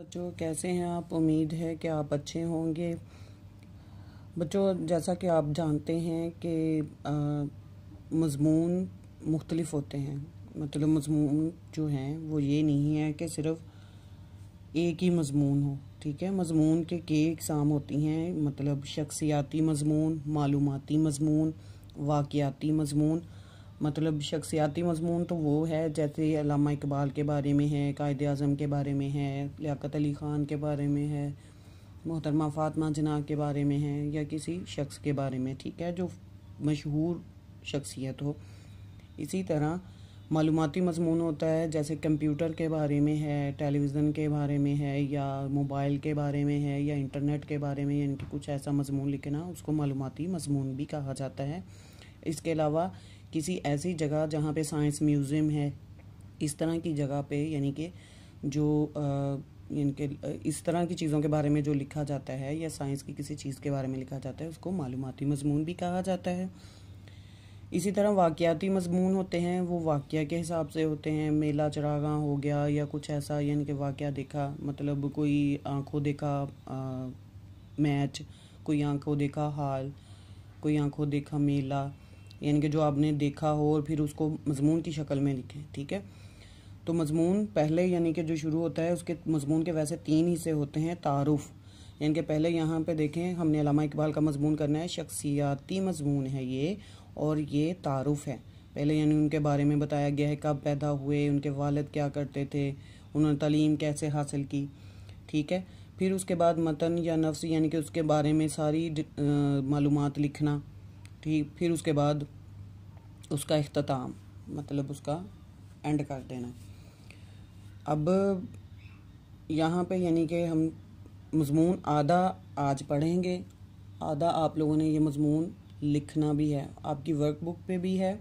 बच्चों कैसे हैं आप उम्मीद है कि आप अच्छे होंगे बच्चों जैसा कि आप जानते हैं कि मज़मून मुख्तलिफ होते हैं मतलब मज़मून जो हैं वो ये नहीं है कि सिर्फ एक ही मज़मून हो ठीक है मज़मून के कई इकसाम होती हैं मतलब शख्सियाती मज़मून मालूमती मज़मून वाक़ियाती मज़मून मतलब शख्सियाती मजमून तो वो है जैसे अलामा इकबाल के बारे में है कायद अज़म के बारे में है लियाकत अली ख़ान के बारे में है मोहतरमा फ़ातमा जना के बारे में है या किसी शख्स के बारे में ठीक है जो मशहूर शख्सियत हो इसी तरह मालूमती मजमून होता है जैसे कंप्यूटर के बारे में है टेलीविज़न के बारे में है या मोबाइल के बारे में है या इंटरनेट के बारे में यानी कि कुछ ऐसा मजमून लिखना उसको मालूमती मजमून भी कहा जाता है इसके अलावा किसी ऐसी जगह जहाँ पे साइंस म्यूज़ियम है इस तरह की जगह पे यानी कि जो यानी कि इस तरह की चीज़ों के बारे में जो लिखा जाता है या साइंस की किसी चीज़ के बारे में लिखा जाता है उसको मालूमती मजमून भी कहा जाता है इसी तरह वाक़ती मजमून होते हैं वो वाक़ के हिसाब से होते हैं मेला चरागा हो गया या कुछ ऐसा यानी कि वाक़ देखा मतलब कोई आंखों देखा आ, मैच कोई आंखों देखा हाल कोई आंखों देखा मेला यानी कि जो आपने देखा हो और फिर उसको मजमून की शक्ल में लिखें ठीक है तो मजमून पहले यानी कि जो शुरू होता है उसके मजमून के वैसे तीन हिस्से होते हैं तारुफ़ यानी कि पहले यहाँ पे देखें हमने अलामा इकबाल का मजमून करना है शख्सियाती मजमून है ये और ये तारुफ़ है पहले यानी उनके बारे में बताया गया है कब पैदा हुए उनके वालद क्या करते थे उन्होंने तलीम कैसे हासिल की ठीक है फिर उसके बाद मतन या नफ्स यानी कि उसके बारे में सारी मालूम लिखना ठीक फिर उसके बाद उसका अख्ताम मतलब उसका एंड कर देना अब यहाँ पे यानी कि हम मजमून आधा आज पढ़ेंगे आधा आप लोगों ने ये मजमून लिखना भी है आपकी वर्कबुक पे भी है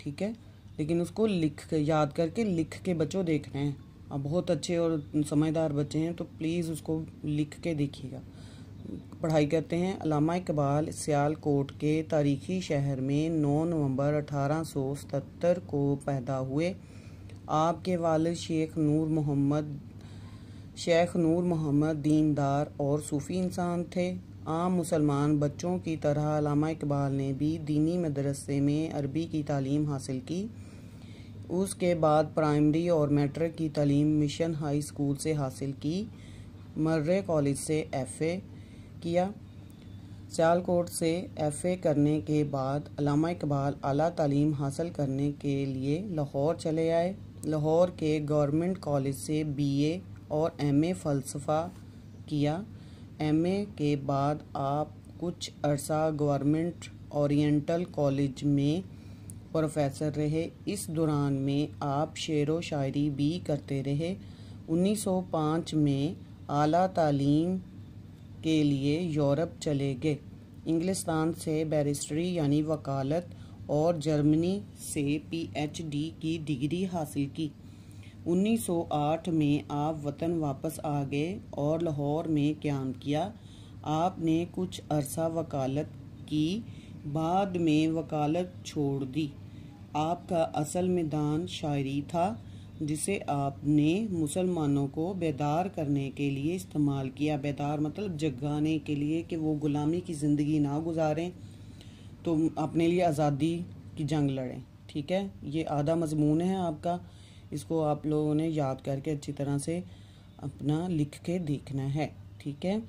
ठीक है लेकिन उसको लिख कर याद करके लिख के बच्चों देख रहे हैं आप बहुत अच्छे और समझदार बच्चे हैं तो प्लीज़ उसको लिख के देखिएगा पढ़ाई करते हैं अलामा इकबाल सियालकोट के तारीखी शहर में 9 नवंबर 1877 को पैदा हुए आपके वाल शेख नूर मोहम्मद शेख नूर मोहम्मद दीनदार और सूफ़ी इंसान थे आम मुसलमान बच्चों की तरह अलामा इकबाल ने भी दीनी मदरसे में अरबी की तालीम हासिल की उसके बाद प्राइमरी और मैट्रिक की तालीम मिशन हाई स्कूल से हासिल की मर्रे कॉलेज से एफ़ ए किया सियालकोट से एफ़ ए करने के बाद अलामा इकबाल अला तलीम हासिल करने के लिए लाहौर चले आए लाहौर के गवर्नमेंट कॉलेज से बी ए और एम ए फ़लसफ़ा किया एम ए के बाद आप कुछ अरसा गवर्नमेंट ओरिएंटल कॉलेज में प्रोफेसर रहे इस दौरान में आप शेर व शायरी भी करते रहे 1905 में आला तालीम के लिए यूरोप चले गए इंग्लिस्तान से बैरिस्ट्री यानी वकालत और जर्मनी से पीएचडी की डिग्री हासिल की 1908 में आप वतन वापस आ गए और लाहौर में क्याम किया आपने कुछ अरसा वकालत की बाद में वकालत छोड़ दी आपका असल मैदान शायरी था जिसे आपने मुसलमानों को बेदार करने के लिए इस्तेमाल किया बेदार मतलब जगाने के लिए कि वो ग़ुलामी की ज़िंदगी ना गुजारें तो अपने लिए आज़ादी की जंग लड़ें ठीक है ये आधा मजमून है आपका इसको आप लोगों ने याद करके अच्छी तरह से अपना लिख के देखना है ठीक है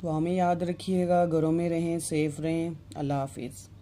तो हमें याद रखिएगा घरों में रहें सेफ़ रहें अल्लाह हाफिज़